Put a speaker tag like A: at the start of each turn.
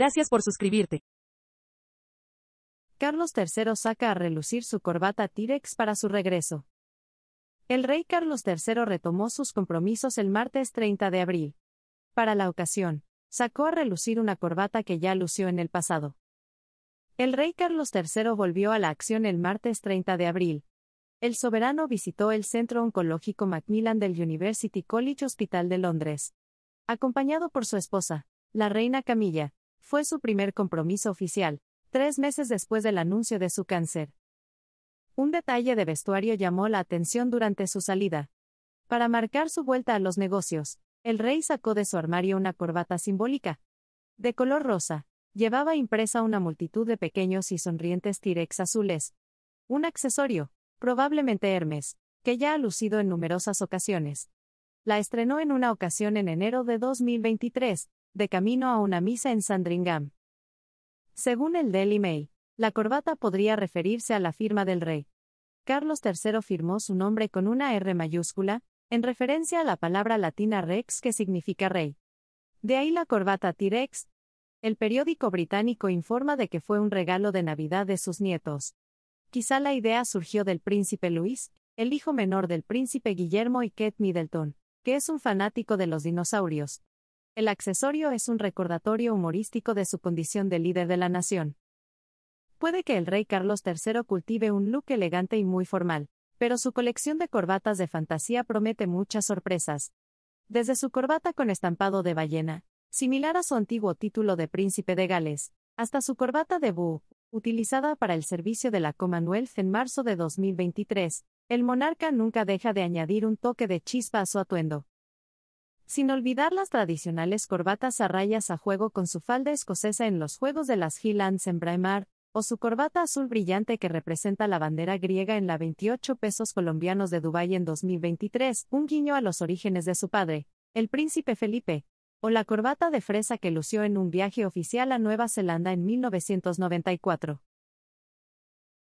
A: Gracias por suscribirte. Carlos III saca a relucir su corbata T-Rex para su regreso. El rey Carlos III retomó sus compromisos el martes 30 de abril. Para la ocasión, sacó a relucir una corbata que ya lució en el pasado. El rey Carlos III volvió a la acción el martes 30 de abril. El soberano visitó el Centro Oncológico Macmillan del University College Hospital de Londres. Acompañado por su esposa, la reina Camilla, fue su primer compromiso oficial, tres meses después del anuncio de su cáncer. Un detalle de vestuario llamó la atención durante su salida. Para marcar su vuelta a los negocios, el rey sacó de su armario una corbata simbólica. De color rosa, llevaba impresa una multitud de pequeños y sonrientes tirex azules. Un accesorio, probablemente Hermes, que ya ha lucido en numerosas ocasiones. La estrenó en una ocasión en enero de 2023, de camino a una misa en Sandringham. Según el Daily Mail, la corbata podría referirse a la firma del rey. Carlos III firmó su nombre con una R mayúscula, en referencia a la palabra latina rex que significa rey. De ahí la corbata T-Rex. El periódico británico informa de que fue un regalo de Navidad de sus nietos. Quizá la idea surgió del príncipe Luis, el hijo menor del príncipe Guillermo y Kate Middleton, que es un fanático de los dinosaurios, el accesorio es un recordatorio humorístico de su condición de líder de la nación. Puede que el rey Carlos III cultive un look elegante y muy formal, pero su colección de corbatas de fantasía promete muchas sorpresas. Desde su corbata con estampado de ballena, similar a su antiguo título de príncipe de Gales, hasta su corbata de búho, utilizada para el servicio de la Commonwealth en marzo de 2023, el monarca nunca deja de añadir un toque de chispa a su atuendo sin olvidar las tradicionales corbatas a rayas a juego con su falda escocesa en los Juegos de las Highlands en Braemar, o su corbata azul brillante que representa la bandera griega en la 28 pesos colombianos de Dubái en 2023, un guiño a los orígenes de su padre, el príncipe Felipe, o la corbata de fresa que lució en un viaje oficial a Nueva Zelanda en 1994.